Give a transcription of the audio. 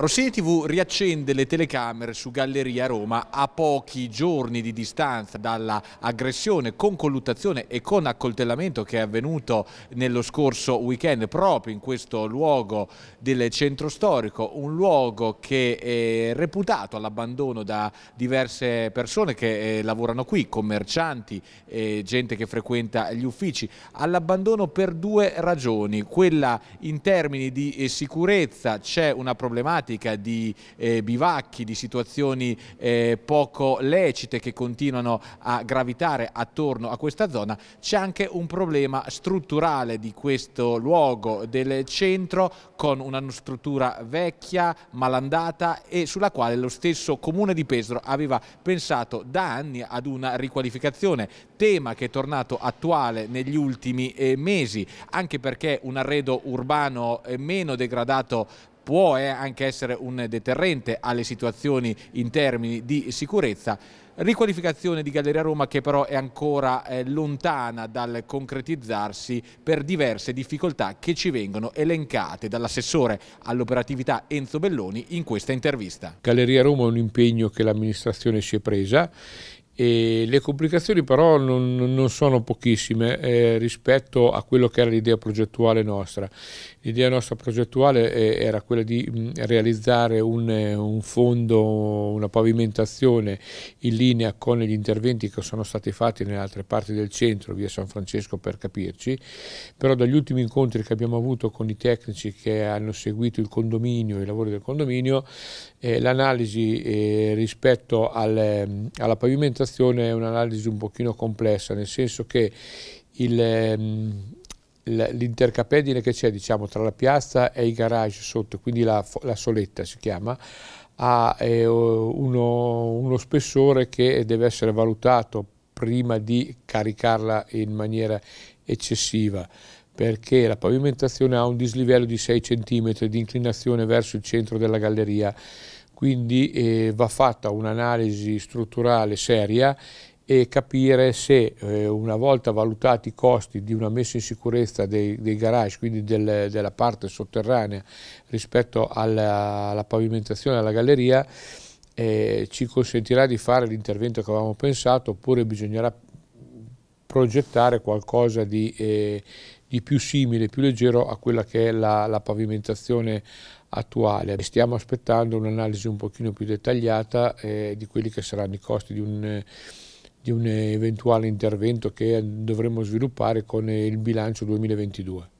Rossini TV riaccende le telecamere su Galleria Roma a pochi giorni di distanza dalla aggressione con colluttazione e con accoltellamento che è avvenuto nello scorso weekend proprio in questo luogo del centro storico, un luogo che è reputato all'abbandono da diverse persone che eh, lavorano qui, commercianti, e gente che frequenta gli uffici, all'abbandono per due ragioni, quella in termini di eh, sicurezza c'è una problematica pratica di eh, bivacchi, di situazioni eh, poco lecite che continuano a gravitare attorno a questa zona, c'è anche un problema strutturale di questo luogo, del centro, con una struttura vecchia, malandata e sulla quale lo stesso comune di Pesaro aveva pensato da anni ad una riqualificazione, tema che è tornato attuale negli ultimi eh, mesi, anche perché un arredo urbano eh, meno degradato può eh, anche essere un deterrente alle situazioni in termini di sicurezza. Riqualificazione di Galleria Roma che però è ancora eh, lontana dal concretizzarsi per diverse difficoltà che ci vengono elencate dall'assessore all'operatività Enzo Belloni in questa intervista. Galleria Roma è un impegno che l'amministrazione si è presa e le complicazioni però non, non sono pochissime eh, rispetto a quello che era l'idea progettuale nostra. L'idea nostra progettuale eh, era quella di mh, mm, realizzare un, eh, un, fondo, una pavimentazione in linea con gli interventi che sono stati fatti nelle altre parti del centro, via San Francesco per capirci, però dagli ultimi incontri che abbiamo avuto con i tecnici che hanno seguito il condominio, i lavori del condominio, eh, l'analisi eh, rispetto al, mm, alla pavimentazione transazione è un'analisi un pochino complessa, nel senso che ehm, l'intercapedine che c'è diciamo, tra la piazza e i garage sotto, quindi la, la soletta si chiama, ha eh, uno, uno spessore che deve essere valutato prima di caricarla in maniera eccessiva perché la pavimentazione ha un dislivello di 6 cm di inclinazione verso il centro della galleria quindi eh, va fatta un'analisi strutturale seria e capire se eh, una volta valutati i costi di una messa in sicurezza dei, dei garage, quindi del, della parte sotterranea rispetto alla, alla pavimentazione della galleria, eh, ci consentirà di fare l'intervento che avevamo pensato oppure bisognerà progettare qualcosa di, eh, di, più simile, più leggero a quella che è la, la pavimentazione attuale. Stiamo aspettando un'analisi un pochino più dettagliata eh, di quelli che saranno i costi di un, di un eventuale intervento che dovremo sviluppare con il bilancio 2022.